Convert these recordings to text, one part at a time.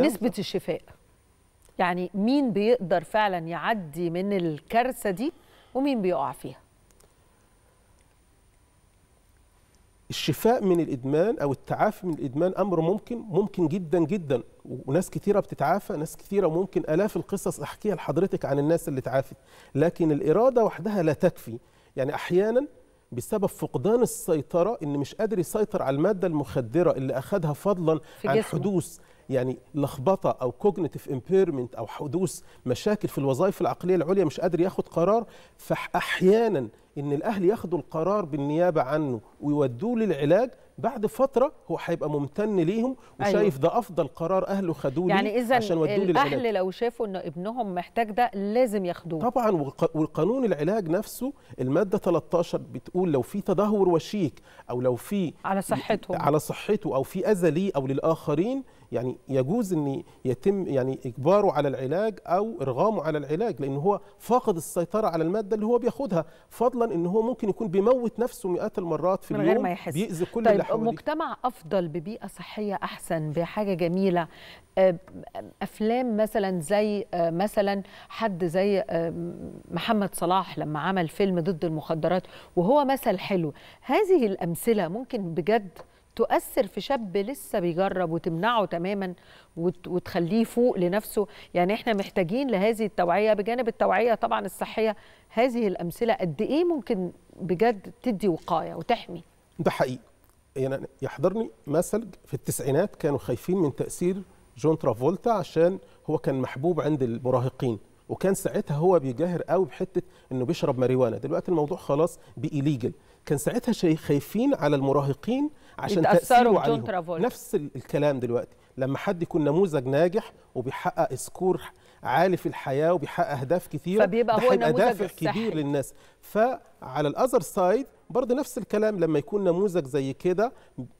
نسبه الشفاء يعني مين بيقدر فعلا يعدي من الكارثه دي ومين بيقع فيها الشفاء من الادمان او التعافي من الادمان امر ممكن ممكن جدا جدا وناس كثيرة بتتعافى ناس كثيرة ممكن الاف القصص احكيها لحضرتك عن الناس اللي اتعافت لكن الاراده وحدها لا تكفي يعني احيانا بسبب فقدان السيطره ان مش قادر يسيطر على الماده المخدره اللي اخذها فضلا عن حدوث يعني لخبطه او كوجنيتيف امبيرمنت او حدوث مشاكل في الوظائف العقليه العليا مش قادر ياخد قرار فاحيانا ان الاهل ياخدوا القرار بالنيابه عنه ويودوه للعلاج بعد فتره هو هيبقى ممتن ليهم وشايف أيوة. ده افضل قرار اهله خدوه يعني اذا الاهل لو شافوا ان ابنهم محتاج ده لازم ياخدوه طبعا والقانون العلاج نفسه الماده 13 بتقول لو في تدهور وشيك او لو في على صحته على صحته او في اذى ليه او للاخرين يعني يجوز ان يتم يعني اجباره على العلاج او ارغامه على العلاج لان هو فاقد السيطره على الماده اللي هو بياخدها فضلا ان هو ممكن يكون بيموت نفسه مئات المرات في من اليوم غير ما يحس. بيأذي كل طيب اللي حواليه مجتمع افضل ببيئه صحيه احسن بحاجه جميله افلام مثلا زي مثلا حد زي محمد صلاح لما عمل فيلم ضد المخدرات وهو مثل حلو هذه الامثله ممكن بجد تؤثر في شاب لسه بيجرب وتمنعه تماما وتخليه فوق لنفسه يعني احنا محتاجين لهذه التوعيه بجانب التوعيه طبعا الصحيه هذه الامثله قد ايه ممكن بجد تدي وقايه وتحمي ده حقيقي يعني يحضرني مثل في التسعينات كانوا خايفين من تاثير جون ترافولتا عشان هو كان محبوب عند المراهقين وكان ساعتها هو بيجاهر قوي بحته انه بيشرب ماريوانا دلوقتي الموضوع خلاص بإليجل كان ساعتها خايفين على المراهقين عشان تاثروا عليهم نفس الكلام دلوقتي لما حد يكون نموذج ناجح وبيحقق سكور عالي في الحياه وبيحقق اهداف كثيره فبيبقى هو نموذج دافع كبير للناس فعلى الاذر سايد برضه نفس الكلام لما يكون نموذج زي كده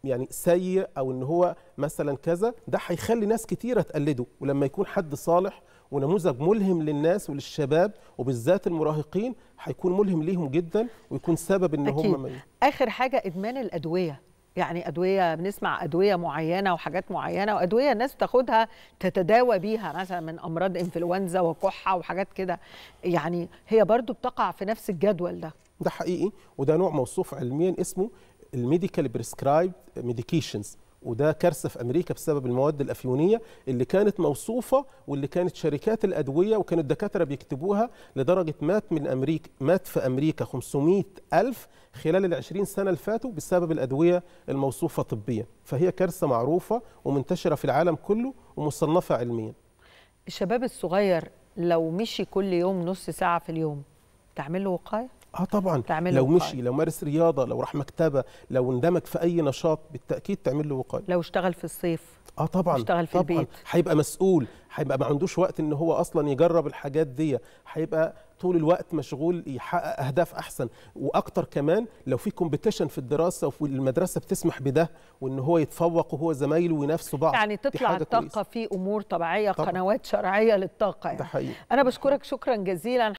يعني سيء او ان هو مثلا كذا ده هيخلي ناس كثيره تقلده ولما يكون حد صالح ونموذج ملهم للناس وللشباب وبالذات المراهقين هيكون ملهم ليهم جدا ويكون سبب ان أكيد. هم من... اخر حاجه ادمان الادويه يعني ادويه بنسمع ادويه معينه وحاجات معينه وادويه الناس بتاخدها تتداوى بيها مثلا من امراض انفلونزا وكحه وحاجات كده يعني هي برضو بتقع في نفس الجدول ده ده حقيقي وده نوع موصوف علميا اسمه الميديكال بريسكرايبد ميديكيشنز وده كارثه في امريكا بسبب المواد الافيونيه اللي كانت موصوفه واللي كانت شركات الادويه وكانوا الدكاتره بيكتبوها لدرجه مات من امريكا مات في امريكا 500 الف خلال ال 20 سنه اللي فاتوا بسبب الادويه الموصوفه طبيا فهي كارثه معروفه ومنتشره في العالم كله ومصنفه علميا الشباب الصغير لو مشي كل يوم نص ساعه في اليوم تعمل له وقايه اه طبعا لو مشي وقاية. لو مارس رياضه لو راح مكتبه لو اندمج في اي نشاط بالتاكيد تعمل له وقايه لو اشتغل في الصيف اه طبعا اشتغل في طبعا البيت هيبقى مسؤول هيبقى ما عندوش وقت ان هو اصلا يجرب الحاجات دي هيبقى طول الوقت مشغول يحقق اهداف احسن واكتر كمان لو في كومبيتيشن في الدراسه وفي المدرسه بتسمح بده وان هو يتفوق وهو زمايله وينافسوا بعض يعني تطلع الطاقه كويس. في امور طبيعيه طبعا. قنوات شرعيه للطاقه يعني ده حقيقي. انا بشكرك شكرا جزيلا